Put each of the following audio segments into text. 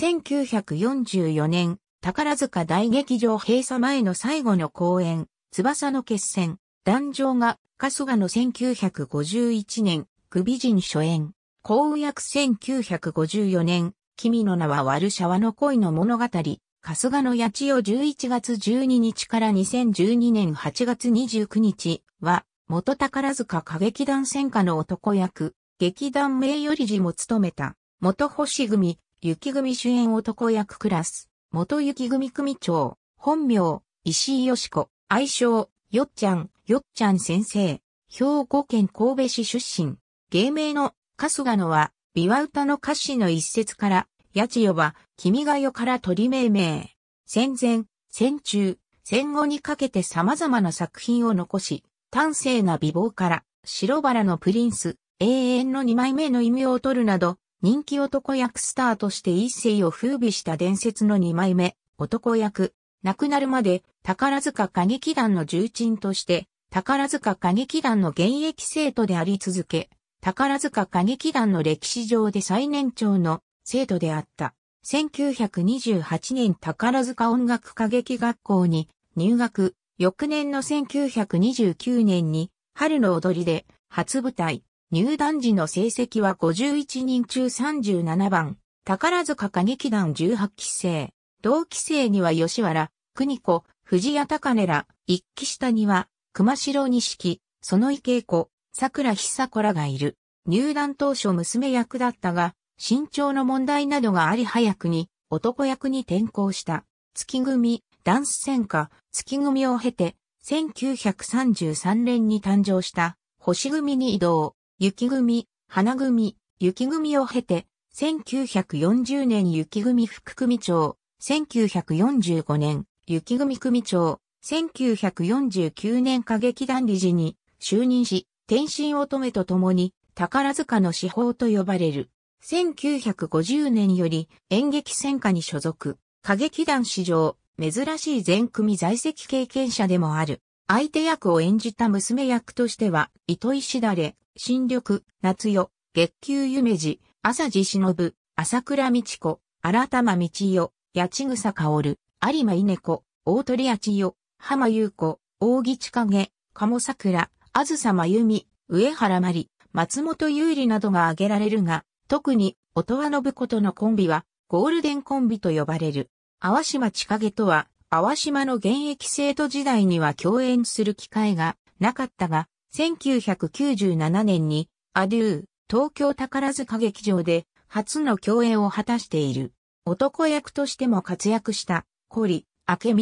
1944年、宝塚大劇場閉鎖前の最後の公演、翼の決戦、壇上が、春日の1951年、首人初演、公約1954年、君の名はワルシャワの恋の物語、春日の八千代11月12日から2012年8月29日は、元宝塚歌劇団戦火の男役、劇団名より事も務めた、元星組、雪組主演男役クラス、元雪組組長、本名、石井よしこ、愛称、よっちゃん、よっちゃん先生、兵庫県神戸市出身、芸名の、春日野は、琵琶歌の歌詞の一節から、八千代は、君がよから取り命名。戦前、戦中、戦後にかけて様々な作品を残し、端正な美貌から、白バラのプリンス、永遠の二枚目の異名を取るなど、人気男役スターとして一世を風靡した伝説の二枚目、男役。亡くなるまで宝塚歌劇団の重鎮として、宝塚歌劇団の現役生徒であり続け、宝塚歌劇団の歴史上で最年長の生徒であった。1928年宝塚音楽歌劇学校に入学、翌年の1929年に春の踊りで初舞台、入団時の成績は51人中37番、宝塚歌劇団18期生。同期生には吉原、国子、藤谷高根ら、一期下には、熊城錦、その池子、桜久子らがいる。入団当初娘役だったが、身長の問題などがあり早くに、男役に転向した。月組、ダンス戦歌、月組を経て、1933年に誕生した、星組に移動。雪組、花組、雪組を経て、1940年雪組副組長、1945年雪組組長、1949年歌劇団理事に就任し、天津乙女と共に宝塚の司法と呼ばれる。1950年より演劇戦火に所属。歌劇団史上、珍しい全組在籍経験者でもある。相手役を演じた娘役としては、糸石だれ、新緑、夏夜、月給夢二、朝地忍、朝倉道子、新玉道代、八千草薫、有馬稲子、大鳥八代、浜優子、大木千景、鴨桜、あずさまゆみ、上原まり、松本優里などが挙げられるが、特に、音羽信子とのコンビは、ゴールデンコンビと呼ばれる。淡島千景とは、淡島の現役生徒時代には共演する機会がなかったが、1997年にアデュー、東京宝塚劇場で初の共演を果たしている。男役としても活躍した、コリ、アケ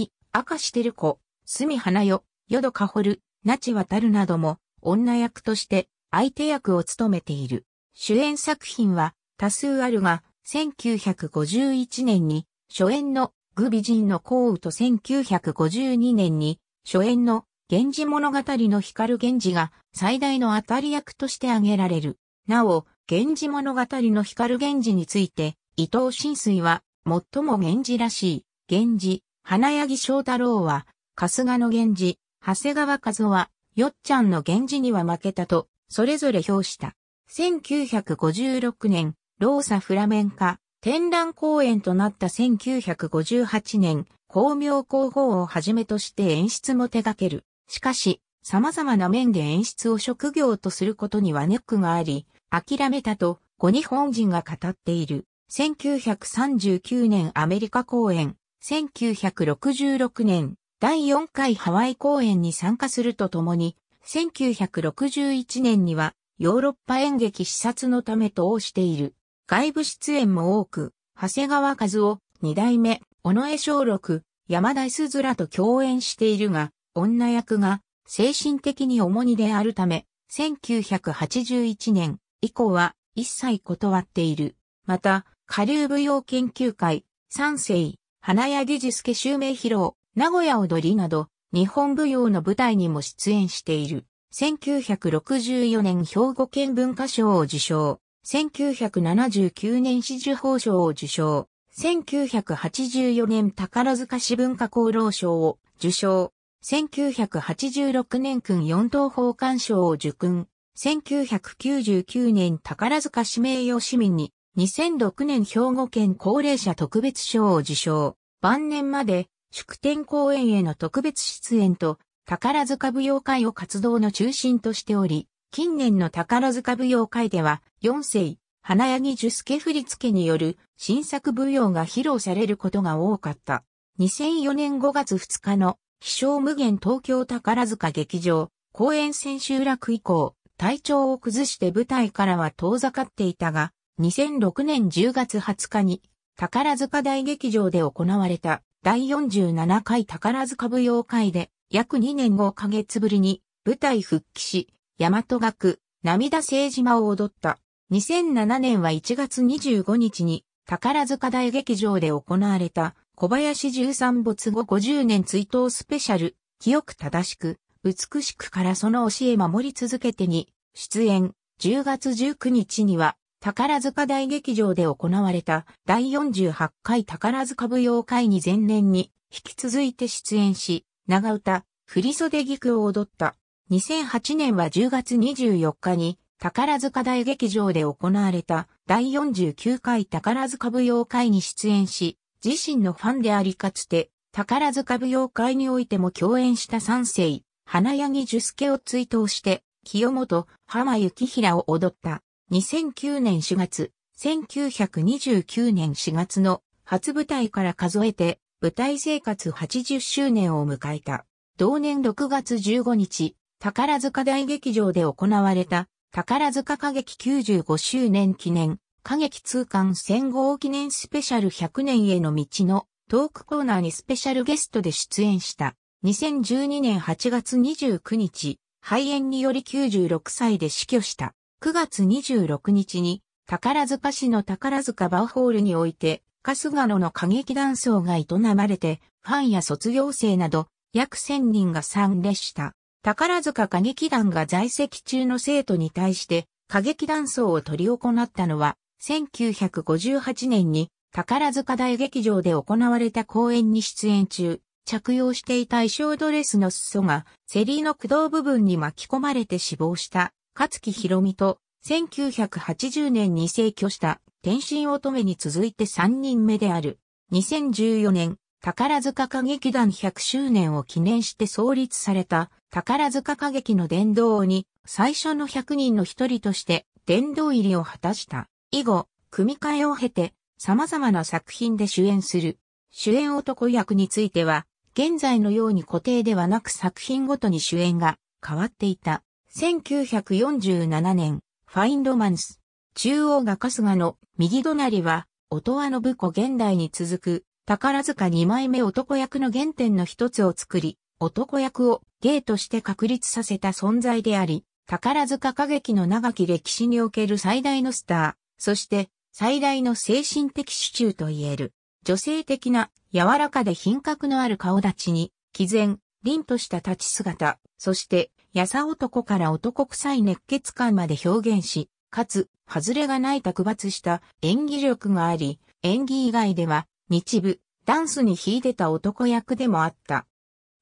コ、スミハナ子、ヨドカホル、ナチワタルなども女役として相手役を務めている。主演作品は多数あるが、1951年に初演のグビジンの降雨と1952年に初演の源氏物語の光源氏が最大の当たり役として挙げられる。なお、源氏物語の光源氏について、伊藤新水は、最も源氏らしい、源氏、花柳翔太郎は、春日の源氏、長谷川和夫は、よっちゃんの源氏には負けたと、それぞれ評した。1956年、ローサフラメンカ、展覧公演となった1958年、光明広報をはじめとして演出も手掛ける。しかし、様々な面で演出を職業とすることにはネックがあり、諦めたと、ご日本人が語っている。1939年アメリカ公演、1966年第4回ハワイ公演に参加するとともに、1961年にはヨーロッパ演劇視察のため通している。外部出演も多く、長谷川和夫、二代目、尾上小六、山田鈴らと共演しているが、女役が精神的に重荷であるため、1981年以降は一切断っている。また、下流舞踊研究会、三世、花屋義助襲名披露、名古屋踊りなど、日本舞踊の舞台にも出演している。1964年兵庫県文化賞を受賞。1979年紫綬褒章を受賞。1984年宝塚市文化功労賞を受賞。1986年君四等法官賞を受勲。1999年宝塚指名用市民に、2006年兵庫県高齢者特別賞を受賞。晩年まで祝典公演への特別出演と、宝塚舞踊会を活動の中心としており、近年の宝塚舞踊会では、4世、花柳樹介振付による新作舞踊が披露されることが多かった。2004年5月2日の気象無限東京宝塚劇場、公演千秋楽以降、体調を崩して舞台からは遠ざかっていたが、2006年10月20日に、宝塚大劇場で行われた第47回宝塚舞踊会で、約2年5ヶ月ぶりに舞台復帰し、大和学、涙聖島を踊った。2007年は1月25日に宝塚大劇場で行われた小林十三没後50年追悼スペシャル、清く正しく、美しくからその教え守り続けてに、出演、10月19日には、宝塚大劇場で行われた第48回宝塚舞踊会に前年に引き続いて出演し、長唄、振袖菊を踊った。2008年は10月24日に宝塚大劇場で行われた第49回宝塚舞踊会に出演し、自身のファンでありかつて、宝塚舞踊会においても共演した三世、花柳樹介を追悼して、清本、浜幸平を踊った。2009年4月、1929年4月の初舞台から数えて、舞台生活80周年を迎えた。同年6月15日、宝塚大劇場で行われた、宝塚歌劇95周年記念過激通貫戦後記念スペシャル100年への道のトークコーナーにスペシャルゲストで出演した。2012年8月29日、肺炎により96歳で死去した。9月26日に、宝塚市の宝塚バーホールにおいて、春日野の歌劇団奏が営まれて、ファンや卒業生など、約1000人が参列した。宝塚歌劇団が在籍中の生徒に対して、歌劇団奏を取り行ったのは、1958年に宝塚大劇場で行われた公演に出演中、着用していた衣装ドレスの裾がセリの駆動部分に巻き込まれて死亡した勝木博美と1980年に逝去した天心乙女に続いて3人目である。2014年、宝塚歌劇団100周年を記念して創立された宝塚歌劇の殿堂に最初の100人の一人として殿堂入りを果たした。以後、組み替えを経て、様々な作品で主演する。主演男役については、現在のように固定ではなく作品ごとに主演が変わっていた。1947年、ファインロマンス。中央が春日の右隣は、音羽の子現代に続く、宝塚2枚目男役の原点の一つを作り、男役を芸として確立させた存在であり、宝塚歌劇の長き歴史における最大のスター、そして最大の精神的支柱と言える。女性的な柔らかで品格のある顔立ちに、毅然、凛とした立ち姿、そして、やさ男から男臭い熱血感まで表現し、かつ、外れがない卓抜した演技力があり、演技以外では、日部、ダンスに秀でた男役でもあった。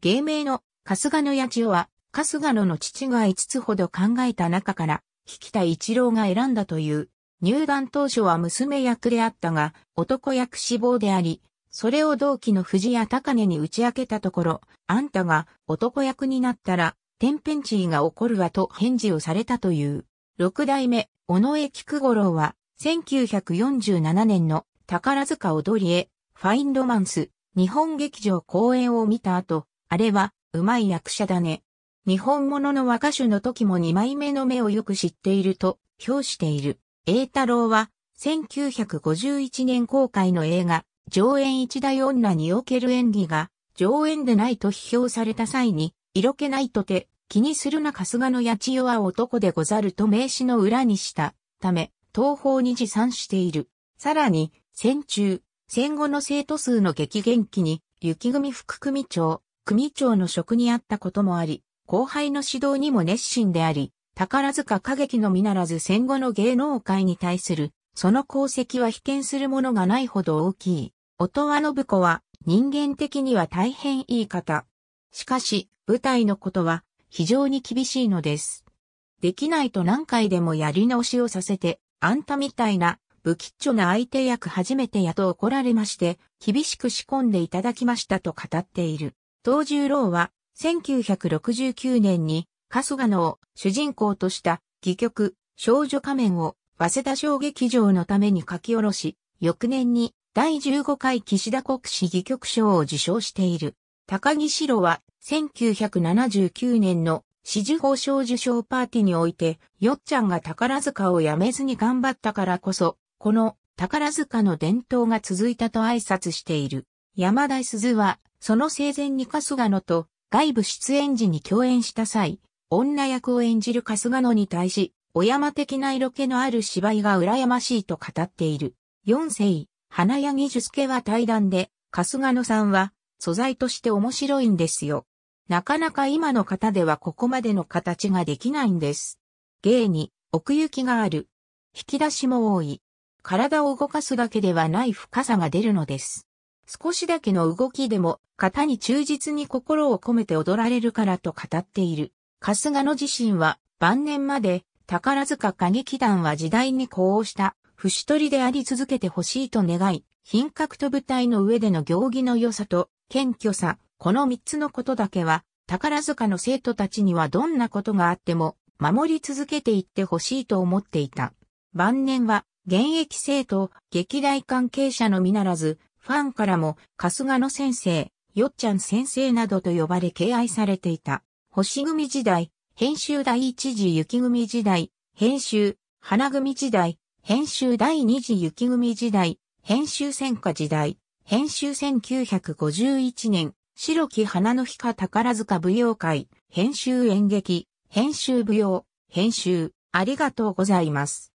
芸名の、春日野八千代は、春日野の父が5つほど考えた中から、引田一郎が選んだという、入団当初は娘役であったが、男役志望であり、それを同期の藤谷高根に打ち明けたところ、あんたが男役になったら、天変地異が起こるわと返事をされたという。六代目、尾上菊五郎は、1947年の宝塚踊りへ、ファインロマンス、日本劇場公演を見た後、あれは、うまい役者だね。日本物の和歌手の時も二枚目の目をよく知っていると、評している。栄太郎は、1951年公開の映画、上演一大女における演技が、上演でないと批評された際に、色気ないとて、気にするな春日の八千代は男でござると名詞の裏にしたため、東方に持参している。さらに、戦中、戦後の生徒数の激減期に、雪組副組長、組長の職にあったこともあり、後輩の指導にも熱心であり、宝塚歌劇のみならず戦後の芸能界に対する、その功績は否見するものがないほど大きい。音羽信子は人間的には大変いい方。しかし、舞台のことは非常に厳しいのです。できないと何回でもやり直しをさせて、あんたみたいな不吉著な相手役初めてやと怒られまして、厳しく仕込んでいただきましたと語っている。東十郎は1969年に春日ノを主人公とした戯曲、少女仮面を早稲田小劇場のために書き下ろし、翌年に第15回岸田国史戯曲賞を受賞している。高木史郎は1979年の四十法賞受賞パーティーにおいて、よっちゃんが宝塚を辞めずに頑張ったからこそ、この宝塚の伝統が続いたと挨拶している。山田鈴は、その生前に春日野と外部出演時に共演した際、女役を演じる春日野に対し、小山的な色気のある芝居が羨ましいと語っている。四世、花義術家は対談で、春日野さんは、素材として面白いんですよ。なかなか今の方ではここまでの形ができないんです。芸に奥行きがある。引き出しも多い。体を動かすだけではない深さが出るのです。少しだけの動きでも型に忠実に心を込めて踊られるからと語っている。春日野自身は晩年まで宝塚歌劇団は時代に呼応した節取りであり続けてほしいと願い、品格と舞台の上での行儀の良さと謙虚さ、この三つのことだけは宝塚の生徒たちにはどんなことがあっても守り続けていってほしいと思っていた。晩年は現役生徒、劇団関係者のみならず、ファンからも、春日野先生、よっちゃん先生などと呼ばれ敬愛されていた。星組時代、編集第一次雪組時代、編集、花組時代、編集第二次雪組時代、編集戦火時代、編集1951年、白木花の日か宝塚舞踊会、編集演劇、編集舞踊、編集、ありがとうございます。